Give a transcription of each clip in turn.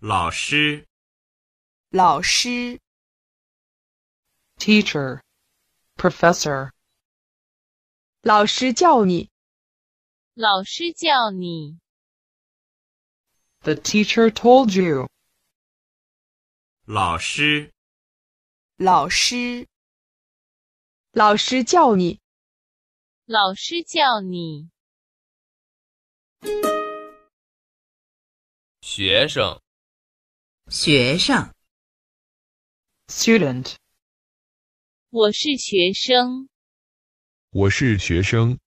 老师，老师，teacher，professor，老师叫你，老师叫你，The teacher told you。老师，老师，老师叫你，老师叫你，学生。学生，student，我是学生，我是学生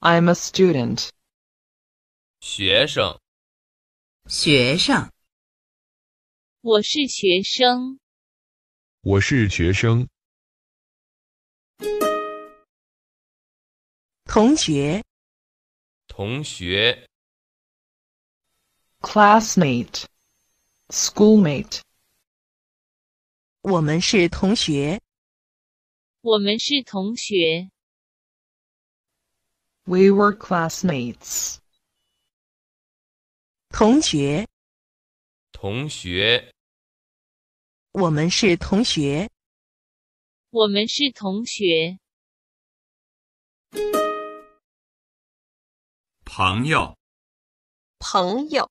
，I'm a student。学生，学生，我是学生，我是学生，同学，同学，classmate。schoolmate。我们是同学。我们是同学。We were classmates。同学。同学。我们是同学。我们是同学。朋友。朋友。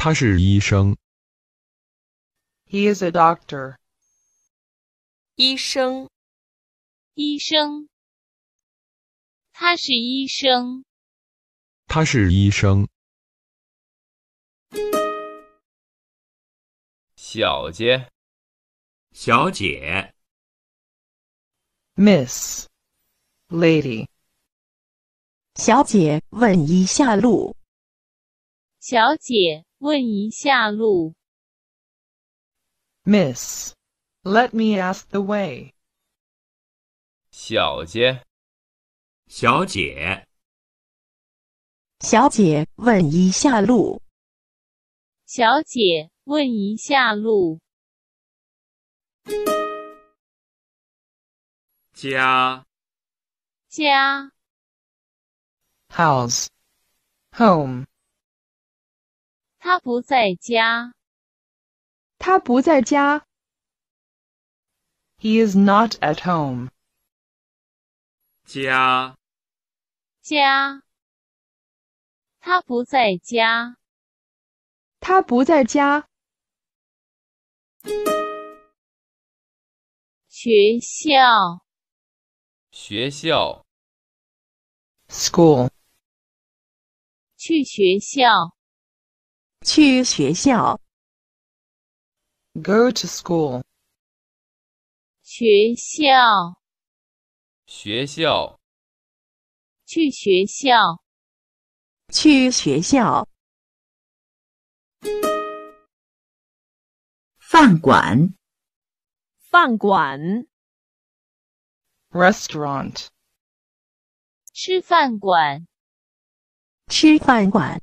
他是医生。He is a doctor。医生，医生。他是医生。他是医生。小姐，小姐。Miss，lady。小姐，问一下路。小姐。Miss, let me ask the way. 小姐，小姐，小姐，问一下路。小姐，问一下路。家，家，house, home. 他不在家。他不在家。He is not at home. 家家，他不在家。他不在家。学校学校，school 去学校。去学校。Go to school。学校。学校。去学校。去学校。饭馆。饭馆。Restaurant。吃饭馆。吃饭馆。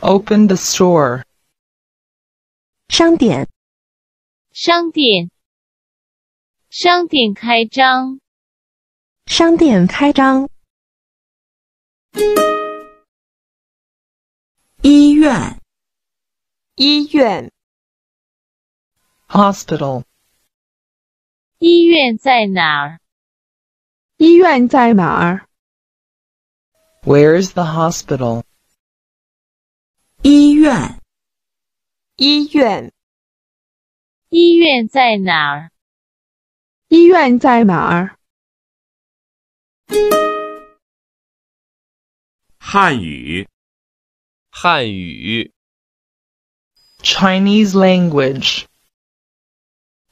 Open the store. 商店，商店，商店开张，商店开张。医院，医院，Hospital. 医院在哪儿？医院在哪儿？Where's the hospital? 医院，医院，医院在哪儿？医院在哪儿？汉语，汉语，Chinese language。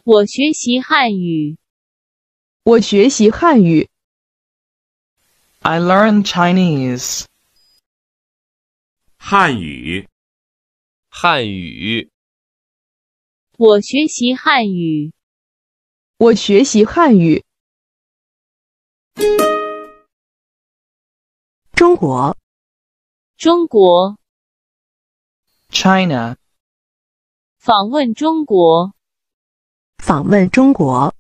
我学习汉语，我学习汉语。I learn Chinese. 汉语，汉语。我学习汉语，我学习汉语。中国，中国。China。访问中国，访问中国。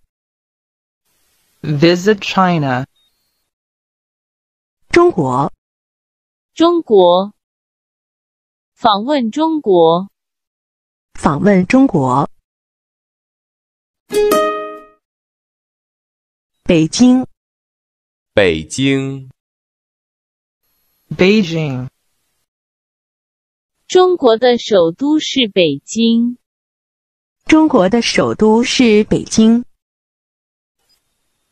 Visit China。中国，中国。访问中国，访问中国，北京，北京，Beijing。中国的首都是北京。中国的首都是北京。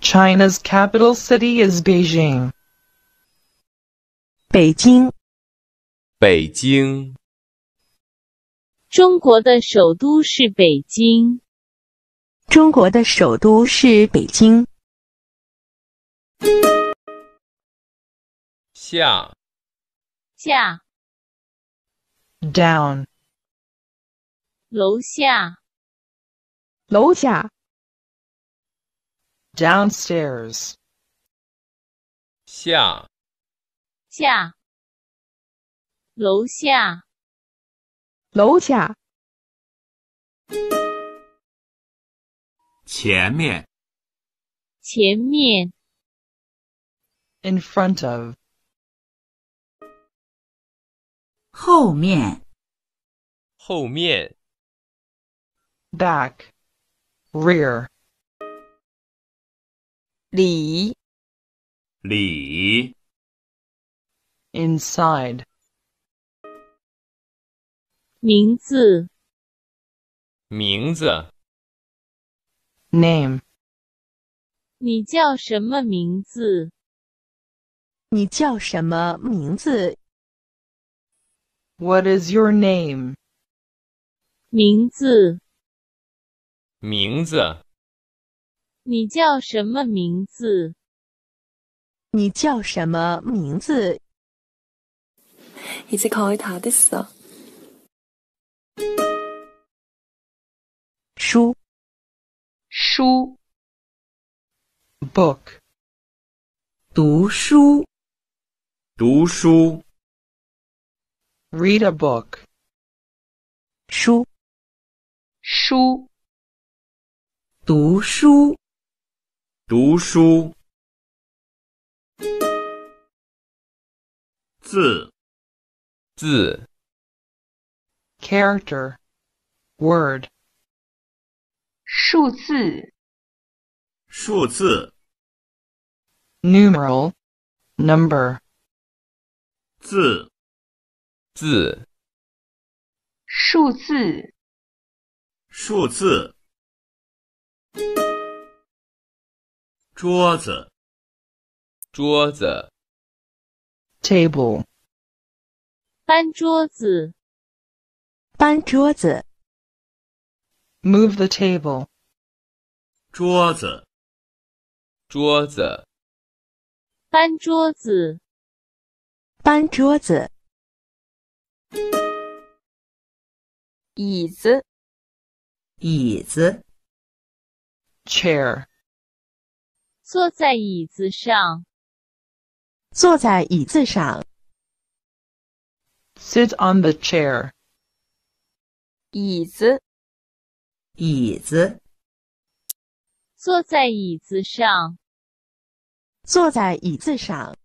China's capital city is Beijing。北京。北京，中国的首都是北京。中国的首都是北京。下下 down 楼下楼下 downstairs 下下楼下，楼下，前面，前面，in front of，后面，后面，back，rear，里，里，inside。名字，名字，name。你叫什么名字？你叫什么名字？What is your name？名字，名字，你叫什么名字？你叫什么名字？你在考虑他的事。书，书，book，读书，读书，read a book，书，书，读书，读书，字，字，character，word。数字，数字，numeral，number，字，字，数字，数字，桌子，桌子，table，搬桌子，搬桌子。Move the table. 桌子，桌子，搬桌子，搬桌子，椅子，椅子，chair, 坐在椅子上，坐在椅子上，sit on the chair, 椅子，椅子，坐在椅子上，坐在椅子上。